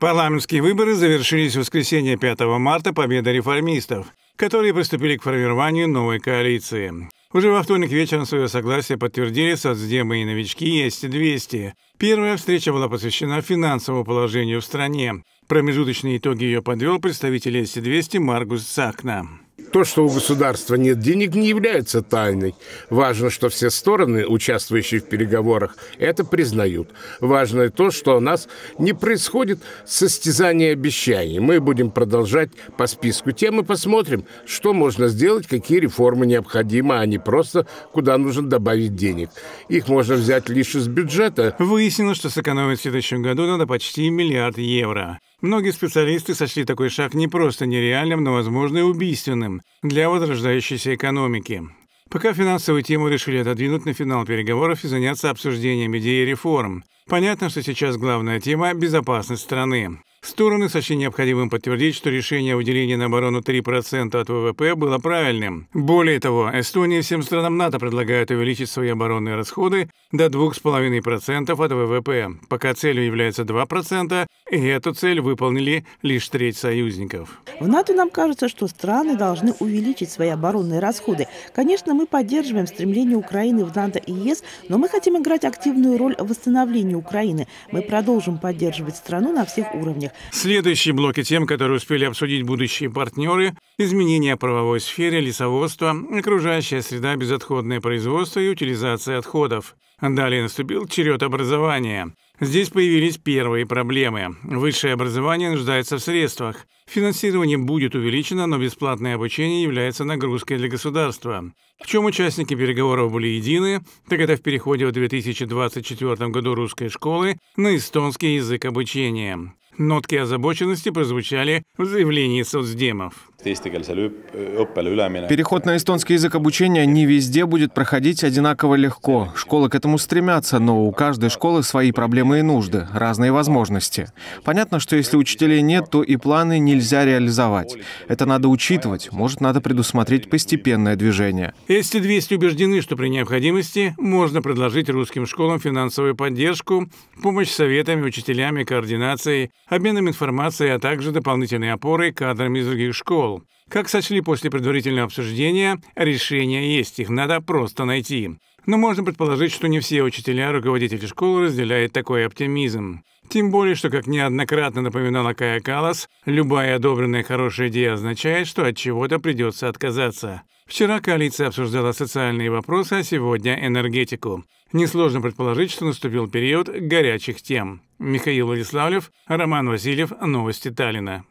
Парламентские выборы завершились в воскресенье 5 марта победой реформистов, которые приступили к формированию новой коалиции. Уже во вторник вечером свое согласие подтвердили соцдемы и новички ЕСТ-200. Первая встреча была посвящена финансовому положению в стране. Промежуточные итоги ее подвел представитель ЕСТ-200 Маргус Цакна. То, что у государства нет денег, не является тайной. Важно, что все стороны, участвующие в переговорах, это признают. Важно и то, что у нас не происходит состязание обещаний. Мы будем продолжать по списку тем и посмотрим, что можно сделать, какие реформы необходимы, а не просто куда нужно добавить денег. Их можно взять лишь из бюджета. Выяснилось, что сэкономить в следующем году надо почти миллиард евро. Многие специалисты сочли такой шаг не просто нереальным, но, возможно, и убийственным для возрождающейся экономики. Пока финансовую тему решили отодвинуть на финал переговоров и заняться обсуждением идеи реформ. Понятно, что сейчас главная тема – безопасность страны. Стороны сочли необходимым подтвердить, что решение о выделении на оборону 3% от ВВП было правильным. Более того, Эстония всем странам НАТО предлагает увеличить свои оборонные расходы до 2,5% от ВВП, пока целью является 2%, и эту цель выполнили лишь треть союзников. В НАТО нам кажется, что страны должны увеличить свои оборонные расходы. Конечно, мы поддерживаем стремление Украины в НАТО и ЕС, но мы хотим играть активную роль в восстановлении Украины. Мы продолжим поддерживать страну на всех уровнях мире. Следующий блок и тем, которые успели обсудить будущие партнеры, изменения правовой сфере, лесоводство, окружающая среда, безотходное производство и утилизация отходов. Далее наступил черед образования. Здесь появились первые проблемы. Высшее образование нуждается в средствах. Финансирование будет увеличено, но бесплатное обучение является нагрузкой для государства. В чем участники переговоров были едины, так это в переходе в 2024 году русской школы на эстонский язык обучения. Нотки озабоченности прозвучали в заявлении соцдемов. Переход на эстонский язык обучения не везде будет проходить одинаково легко. Школы к этому стремятся, но у каждой школы свои проблемы и нужды, разные возможности. Понятно, что если учителей нет, то и планы нельзя реализовать. Это надо учитывать, может, надо предусмотреть постепенное движение. Эсти 200 убеждены, что при необходимости можно предложить русским школам финансовую поддержку, помощь советами, учителями, координацией, обменом информацией, а также дополнительной опорой кадрами из других школ. Мэллоу. Как сочли после предварительного обсуждения, решения есть, их надо просто найти. Но можно предположить, что не все учителя, и руководители школы разделяют такой оптимизм. Тем более, что, как неоднократно напоминала Кая Калас, любая одобренная хорошая идея означает, что от чего-то придется отказаться. Вчера коалиция обсуждала социальные вопросы, а сегодня – энергетику. Несложно предположить, что наступил период горячих тем. Михаил Владиславлев, Роман Васильев, Новости Таллина.